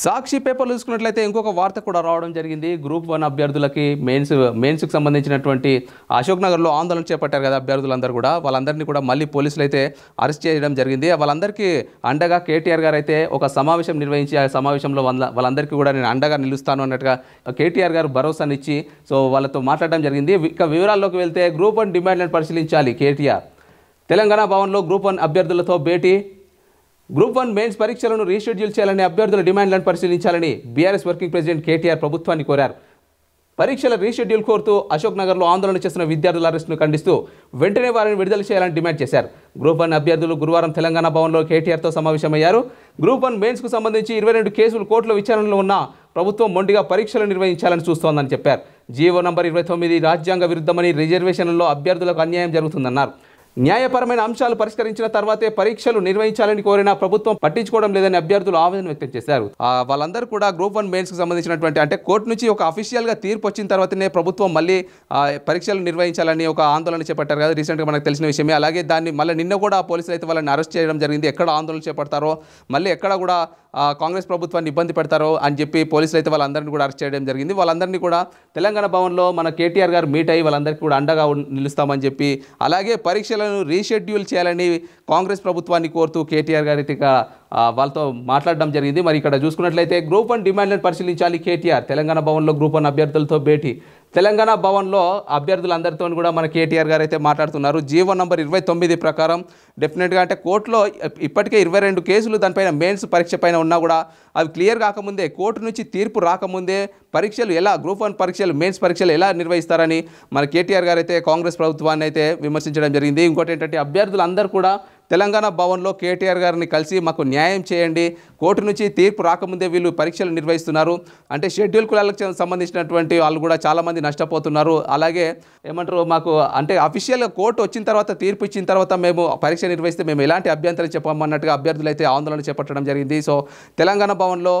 సాక్షి పేపర్లు చూసుకున్నట్లయితే ఇంకొక వార్త కూడా రావడం జరిగింది గ్రూప్ వన్ అభ్యర్థులకి మెయిన్స్ మెయిన్స్కి సంబంధించినటువంటి అశోక్ నగర్లో ఆందోళన చేపట్టారు కదా అభ్యర్థులందరూ కూడా వాళ్ళందరినీ కూడా మళ్ళీ పోలీసులు అయితే అరెస్ట్ చేయడం జరిగింది వాళ్ళందరికీ అండగా కేటీఆర్ గారు అయితే ఒక సమావేశం నిర్వహించి ఆ సమావేశంలో వాళ్ళందరికీ కూడా నేను అండగా నిలుస్తాను అన్నట్టుగా కేటీఆర్ గారు భరోసానిచ్చి సో వాళ్ళతో మాట్లాడడం జరిగింది ఇక వివరాల్లోకి వెళ్తే గ్రూప్ వన్ డిమాండ్లను పరిశీలించాలి కేటీఆర్ తెలంగాణ భవన్లో గ్రూప్ వన్ అభ్యర్థులతో భేటీ గ్రూప్ వన్ మెయిన్స్ పరీక్షలను రీషెడ్యూల్ చేయాలని అభ్యర్థుల డిమాండ్లను పరిశీలించాలని బీఆర్ఎస్ వర్కింగ్ ప్రెసిడెంట్ కేటీఆర్ ప్రభుత్వాన్ని కోరారు పరీక్షల రీషెడ్యూల్ కోరుతూ అశోక్ నగర్లో ఆందోళన చేసిన విద్యార్థుల అరెస్టును ఖండిస్తూ వెంటనే వారిని విడుదల చేయాలని డిమాండ్ చేశారు గ్రూప్ వన్ అభ్యర్థులు గురువారం తెలంగాణ భవన్లో కేటీఆర్తో సమావేశమయ్యారు గ్రూప్ వన్ మెయిన్స్కు సంబంధించి ఇరవై రెండు కేసులు కోర్టుల విచారణలో ఉన్న ప్రభుత్వం మొండిగా పరీక్షలు నిర్వహించాలని చూస్తోందని చెప్పారు జీవో నంబర్ ఇరవై తొమ్మిది రాజ్యాంగ విరుద్ధమని రిజర్వేషన్లలో అభ్యర్థులకు అన్యాయం జరుగుతుందన్నారు న్యాయపరమైన అంశాలు పరిష్కరించిన తర్వాతే పరీక్షలు నిర్వహించాలని కోరిన ప్రభుత్వం పట్టించుకోవడం లేదని అభ్యర్థులు ఆవేదన వ్యక్తం చేశారు వాళ్ళందరూ కూడా గ్రూప్ వన్ మెయిన్స్ కు సంబంధించినటువంటి అంటే కోర్టు నుంచి ఒక అఫీషియల్గా తీర్పు వచ్చిన తర్వాతనే ప్రభుత్వం మళ్ళీ పరీక్షలు నిర్వహించాలని ఒక ఆందోళన చేపట్టారు కదా రీసెంట్గా మనకు తెలిసిన విషయమే అలాగే దాన్ని మళ్ళీ నిన్న కూడా పోలీసులు అయితే వాళ్ళని అరెస్ట్ చేయడం జరిగింది ఎక్కడ ఆందోళన చేపడతారో మళ్ళీ ఎక్కడ కూడా కాంగ్రెస్ ప్రభుత్వాన్ని ఇబ్బంది పెడతారో అని చెప్పి పోలీసులు అయితే వాళ్ళందరినీ కూడా అరెస్ట్ చేయడం జరిగింది వాళ్ళందరినీ కూడా తెలంగాణ భవన్లో మన కేటీఆర్ గారు మీట్ అయ్యి వాళ్ళందరికీ కూడా అండగా నిలుస్తామని చెప్పి అలాగే పరీక్షల జిల్లాలను రీషెడ్యూల్ చేయాలని కాంగ్రెస్ ప్రభుత్వాన్ని కోరుతూ కేటీఆర్ గారి వాళ్ళతో మాట్లాడడం జరిగింది మరి ఇక్కడ చూసుకున్నట్లయితే గ్రూప్ వన్ డిమాండ్లను పరిశీలించాలి కేటీఆర్ తెలంగాణ భవన్లో గ్రూప్ వన్ అభ్యర్థులతో భేటీ తెలంగాణ భవన్లో అభ్యర్థులందరితో కూడా మన కేటీఆర్ గారు అయితే మాట్లాడుతున్నారు జీవో నంబర్ ఇరవై తొమ్మిది ప్రకారం డెఫినెట్గా అంటే కోర్టులో ఇప్పటికే ఇరవై రెండు కేసులు దానిపైన మెయిన్స్ పరీక్ష పైన ఉన్నా కూడా అవి క్లియర్ కాకముందే కోర్టు నుంచి తీర్పు రాకముందే పరీక్షలు ఎలా గ్రూప్ వన్ పరీక్షలు మెయిన్స్ పరీక్షలు ఎలా నిర్వహిస్తారని మన కేటీఆర్ గారు అయితే కాంగ్రెస్ ప్రభుత్వాన్ని అయితే విమర్శించడం జరిగింది ఇంకోటి ఏంటంటే అభ్యర్థులందరూ కూడా తెలంగాణ భవన్లో కేటీఆర్ గారిని కలిసి మాకు న్యాయం చేయండి కోర్టు నుంచి తీర్పు రాకముందే వీళ్ళు పరీక్షలు నిర్వహిస్తున్నారు అంటే షెడ్యూల్ కులాలకు సంబంధించినటువంటి వాళ్ళు కూడా చాలామంది నష్టపోతున్నారు అలాగే ఏమంటారు మాకు అంటే అఫీషియల్గా కోర్టు వచ్చిన తర్వాత తీర్పు ఇచ్చిన తర్వాత మేము పరీక్ష నిర్వహిస్తే మేము ఎలాంటి అభ్యంతరం చెప్పమన్నట్టుగా అభ్యర్థులు అయితే ఆందోళన చేపట్టడం జరిగింది సో తెలంగాణ భవన్లో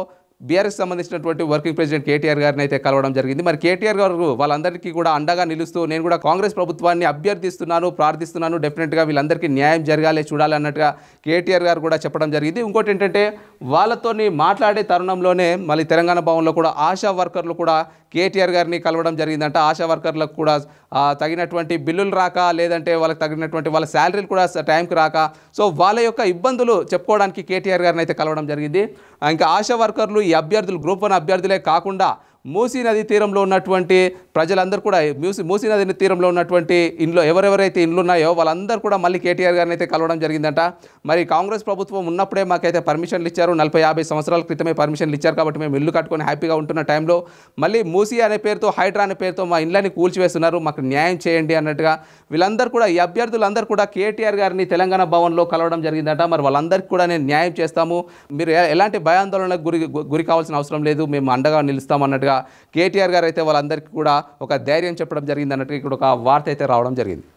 బీఆర్ఎస్ సంబంధించినటువంటి వర్కింగ్ ప్రెసిడెంట్ కేటీఆర్ గారిని అయితే కలవడం జరిగింది మరి కేటీఆర్ గారు వాళ్ళందరికీ కూడా అండగా నిలుస్తూ నేను కూడా కాంగ్రెస్ ప్రభుత్వాన్ని అభ్యర్థిస్తున్నాను ప్రార్థిస్తున్నాను డెఫినెట్గా వీళ్ళందరికీ న్యాయం జరగాలి చూడాలన్నట్టుగా కేటీఆర్ గారు కూడా చెప్పడం జరిగింది ఇంకోటి ఏంటంటే వాళ్ళతోని మాట్లాడే తరుణంలోనే మళ్ళీ తెలంగాణ భవన్లో కూడా ఆశా వర్కర్లు కూడా కేటీఆర్ గారిని కలవడం జరిగిందంట ఆశా వర్కర్లకు కూడా తగినటువంటి బిల్లులు రాక లేదంటే వాళ్ళకి తగినటువంటి వాళ్ళ శాలరీలు కూడా టైంకి రాక సో వాళ్ళ యొక్క ఇబ్బందులు చెప్పుకోవడానికి కేటీఆర్ గారిని అయితే కలవడం జరిగింది ఇంకా ఆశా వర్కర్లు ఈ అభ్యర్థులు గ్రూప్ వన్ అభ్యర్థులే కాకుండా మూసీ నది తీరంలో ఉన్నటువంటి ప్రజలందరూ కూడా మూసీ మూసీ నది తీరంలో ఉన్నటువంటి ఇండ్లు ఎవరెవరైతే ఇండ్లు ఉన్నాయో వాళ్ళందరూ కూడా మళ్ళీ కేటీఆర్ గారిని అయితే కలవడం జరిగిందంట మరి కాంగ్రెస్ ప్రభుత్వం ఉన్నప్పుడే మాకైతే పర్మిషన్లు ఇచ్చారు నలభై యాభై సంవత్సరాల క్రితమే పర్మిషన్లు ఇచ్చారు కాబట్టి మేము ఇల్లు కట్టుకొని హ్యాపీగా ఉంటున్న టైంలో మళ్ళీ మూసీ అనే పేరుతో హైడ్రా అనే పేరుతో మా ఇండ్లని కూల్చివేస్తున్నారు మాకు న్యాయం చేయండి అన్నట్టుగా వీళ్ళందరూ కూడా ఈ అభ్యర్థులందరూ కూడా కేటీఆర్ గారిని తెలంగాణ భవన్లో కలవడం జరిగిందంట మరి వాళ్ళందరికీ కూడా నేను న్యాయం చేస్తాము మీరు ఎలాంటి భయాందోళనకు గురి గురి కావాల్సిన అవసరం లేదు మేము అండగా నిలుస్తామన్నట్టుగా కేటీఆర్ గారు అయితే వాళ్ళందరికీ కూడా ఒక ధైర్యం చెప్పడం జరిగింది అన్నట్టుగా ఇక్కడ ఒక వార్త అయితే రావడం జరిగింది